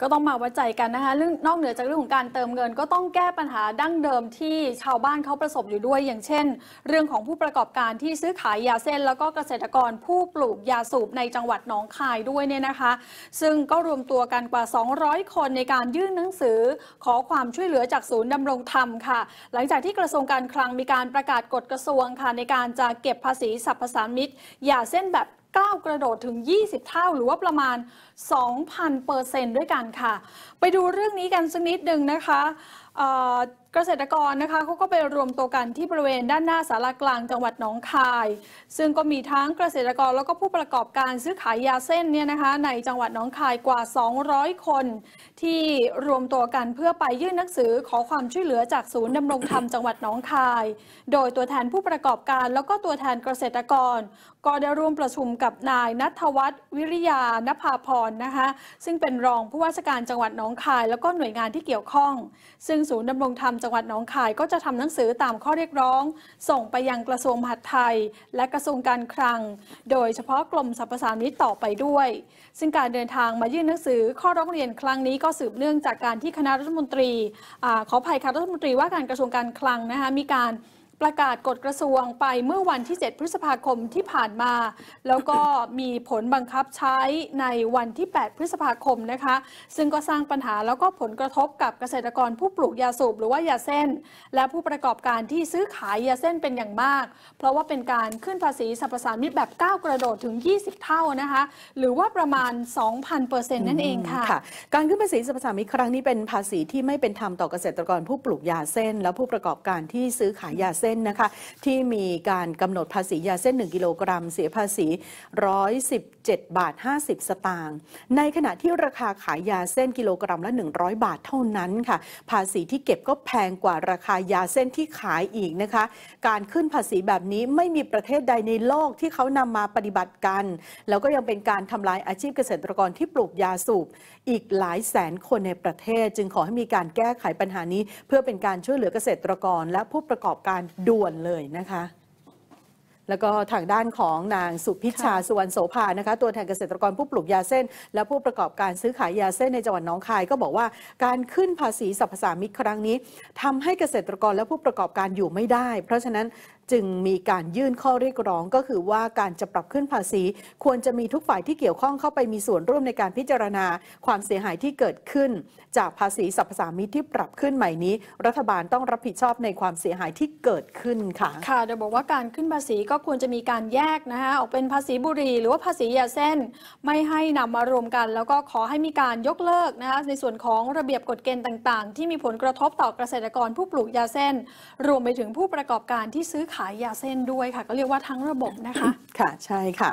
ก็ต้องมาวัดใจกันนะคะเรื่องนอกเหนือจากเรื่องของการเติมเงินก็ต้องแก้ปัญหาดั้งเดิมที่ชาวบ้านเขาประสบอยู่ด้วย อย่างเช่นเรื่องของผู้ประกอบการที่ซื้อขายยาเส้น แล้วก็เกษตรกรผู้ปลูกยาสูบในจังหวัดหนองคายด้วยเนี่ยนะคะ ซึ่งก็รวมตัวกันกว่า 200 คนในการยื่นหนังสือขอความช่วยเหลือจากศูนย์ดำรงธรรมค่ะ หลังจากที่กระทรวงการคลังมีการประกาศกฎกระทรวงค่ะในการจะเก็บภาษีสรรพสามิตยาเส้นแบบก้าวกระโดดถึง 20 เท่าหรือว่าประมาณ 2,000เปอร์เซนต์ด้วยกันค่ะ ไปดูเรื่องนี้กันสักนิดหนึ่งนะคะเกษตรกรนะคะเขาก็ไปรวมตัวกันที่บริเวณด้านหน้าสารากลาง จังหวัดหนองคาย ซึ่งก็มีทั้งเกษตรกรแล้วก็ผู้ประกอบการซื้อขายยาเส้นเนี่ยนะคะในจังหวัดหนองคายกว่า 200 คนที่รวมตัวกันเพื่อไปยื่นหนังสือขอความช่วยเหลือจากศูนย์ดำรงธรรมจังหวัดหนองคาย โดยตัวแทนผู้ประกอบการแล้วก็ตัวแทนเกษตรกร ก็ได้ร่วมประชุมกับนายนัทวัฒน์วิริยานภาพรนะคะซึ่งเป็นรองผู้ว่าราชการจังหวัดหนองคาย แล้วก็หน่วยงานที่เกี่ยวข้อง ซึ่งศูนย์ดำรงธรรมจังหวัดหนองคายก็จะทำหนังสือตามข้อเรียกร้อง ส่งไปยังกระทรวงมหาดไทยและกระทรวงการคลัง โดยเฉพาะกรมสรรพสามิตต่อไปด้วย ซึ่งการเดินทางมายื่นหนังสือ ข้อร้องเรียนครั้งนี้ก็สืบเนื่องจากการที่คณะรัฐมนตรีอขออภัยค่ะรัฐมนตรีว่าการกระทรวงการคลังนะคะมีการประกาศกฎกระทรวงไปเมื่อวันที่ 7 พฤษภาคมที่ผ่านมา แล้วก็มีผลบังคับใช้ในวันที่ 8 พฤษภาคมนะคะ ซึ่งก็สร้างปัญหาแล้วก็ผลกระทบกับเกษตรกรผู้ปลูกยาสูบหรือว่ายาเส้น และผู้ประกอบการที่ซื้อขายยาเส้นเป็นอย่างมาก เพราะว่าเป็นการขึ้นภาษีสรรพสามิตแบบก้าวกระโดด ถึง 20 เท่านะคะหรือว่าประมาณ2,000เปอร์เซ็นต์นั่นเองค่ะคะการขึ้นภาษีสรรพสามิตครั้งนี้เป็นภาษีที่ไม่เป็นธรรมต่อเกษตรกรผู้ปลูกยาเส้น และผู้ประกอบการที่ซื้อขายยาเส้น้นนะคะที่มีการกำหนดภาษียาเส้น 1 กิโลกรัมเสียภาษี 117บาท50 สตางค์ในขณะที่ราคาขายยาเส้นกิโลกรัมละ 100 บาทเท่านั้นค่ะภาษีที่เก็บก็แพงกว่าราคายาเส้นที่ขายอีกนะคะ การขึ้นภาษีแบบนี้ไม่มีประเทศใดในโลกที่เขานำมาปฏิบัติกัน แล้วก็ยังเป็นการทำลายอาชีพเกษตรกรที่ปลูกยาสูบอีกหลายแสนคนในประเทศ จึงขอให้มีการแก้ไขปัญหานี้ เพื่อเป็นการช่วยเหลือเกษตรกรและผู้ประกอบการด่วนเลยนะคะ แล้วก็ทางด้านของ นางสุพิชาสุวรรณโสภานะคะ ตัวแทนเกษตรกรผู้ปลูกยาเส้น และผู้ประกอบการซื้อขายยาเส้นในจังหวัดน้องคาย ก็บอกว่าการขึ้นภาษีสรรพสามิตครั้งนี้ ทำให้เกษตรกรและผู้ประกอบการอยู่ไม่ได้ เพราะฉะนั้นจึงมีการยื่นข้อเรียกร้องก็คือว่าการจะปรับขึ้นภาษีควรจะมีทุกฝ่ายที่เกี่ยวข้องเข้าไปมีส่วนร่วมในการพิจารณาความเสียหายที่เกิดขึ้น จากภาษีสรรพสามิตที่ปรับขึ้นใหม่นี้ รัฐบาลต้องรับผิดชอบในความเสียหายที่เกิดขึ้นค่ะ ค่ะเดยบอกว่าการขึ้นภาษีก็ควรจะมีการแยกนะคะออกเป็นภาษีบุหรี่หรือว่าภาษียาเส้น ไม่ให้นำมารวมกัน แล้วก็ขอให้มีการยกเลิกนะคะในส่วนของระเบียบกฎเกณฑ์ต่างๆ ที่มีผลกระทบต่อเกษตรกรผู้ปลูกยาเส้น รวมไปถึงผู้ประกอบการที่ซื้อขายยาเส้นด้วยค่ะก็เรียกว่าทั้งระบบนะคะ ค่ะ ใช่ค่ะ